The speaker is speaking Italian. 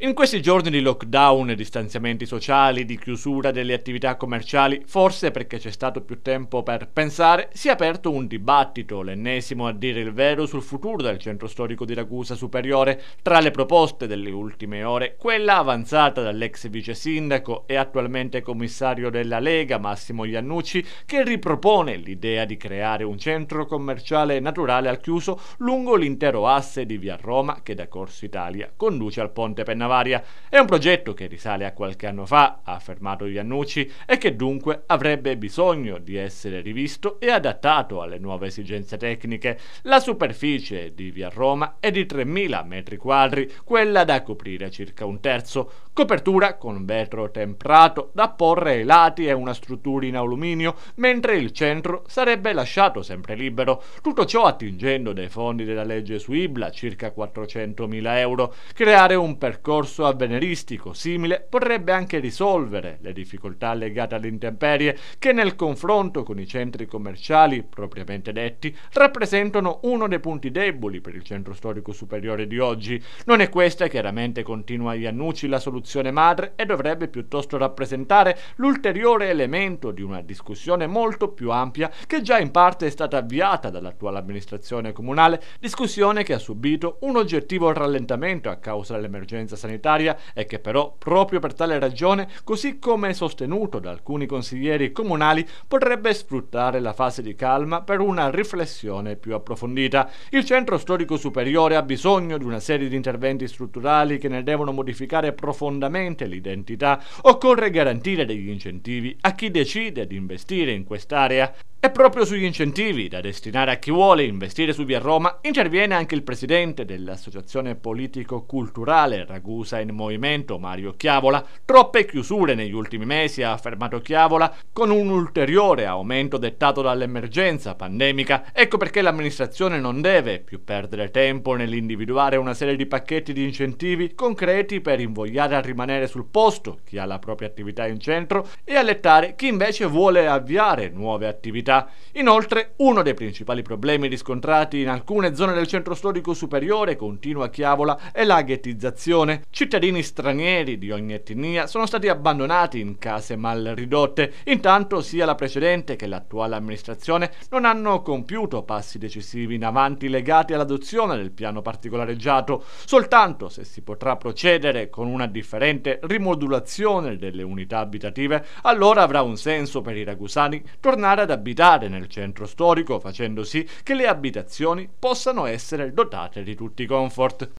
In questi giorni di lockdown, di stanziamenti sociali, di chiusura delle attività commerciali, forse perché c'è stato più tempo per pensare, si è aperto un dibattito, l'ennesimo a dire il vero, sul futuro del centro storico di Ragusa Superiore. Tra le proposte delle ultime ore, quella avanzata dall'ex vice sindaco e attualmente commissario della Lega Massimo Iannucci, che ripropone l'idea di creare un centro commerciale naturale al chiuso lungo l'intero asse di via Roma che da Corso Italia conduce al ponte Pennarello. Navaria. È un progetto che risale a qualche anno fa, ha affermato Iannucci, e che dunque avrebbe bisogno di essere rivisto e adattato alle nuove esigenze tecniche. La superficie di Via Roma è di 3.000 metri quadri, quella da coprire circa un terzo. Copertura con vetro temprato da porre ai lati e una struttura in alluminio, mentre il centro sarebbe lasciato sempre libero. Tutto ciò attingendo dei fondi della legge su Ibla, circa 400.000 euro. Creare un percorso discorso avveniristico simile potrebbe anche risolvere le difficoltà legate alle intemperie che nel confronto con i centri commerciali propriamente detti rappresentano uno dei punti deboli per il centro storico superiore di oggi. Non è questa chiaramente continua Iannucci la soluzione madre e dovrebbe piuttosto rappresentare l'ulteriore elemento di una discussione molto più ampia che già in parte è stata avviata dall'attuale amministrazione comunale, discussione che ha subito un oggettivo rallentamento a causa dell'emergenza sanitaria sanitaria e che però proprio per tale ragione, così come sostenuto da alcuni consiglieri comunali, potrebbe sfruttare la fase di calma per una riflessione più approfondita. Il centro storico superiore ha bisogno di una serie di interventi strutturali che ne devono modificare profondamente l'identità. Occorre garantire degli incentivi a chi decide di investire in quest'area. E proprio sugli incentivi da destinare a chi vuole investire su Via Roma interviene anche il presidente dell'associazione politico-culturale Ragusa in Movimento, Mario Chiavola. Troppe chiusure negli ultimi mesi, ha affermato Chiavola, con un ulteriore aumento dettato dall'emergenza pandemica. Ecco perché l'amministrazione non deve più perdere tempo nell'individuare una serie di pacchetti di incentivi concreti per invogliare a rimanere sul posto chi ha la propria attività in centro e allettare chi invece vuole avviare nuove attività Sicilia. Inoltre, uno dei principali problemi riscontrati in alcune zone del centro storico superiore, continua Chiavola, è la ghettizzazione. Cittadini stranieri di ogni etnia sono stati abbandonati in case mal ridotte, intanto sia la precedente che l'attuale amministrazione non hanno compiuto passi decisivi in avanti legati all'adozione del piano particolareggiato, soltanto se si potrà procedere con una differente rimodulazione delle unità abitative, allora avrà un senso per i ragusani tornare ad abitare abitare nel centro storico facendo sì che le abitazioni possano essere dotate di tutti i comfort.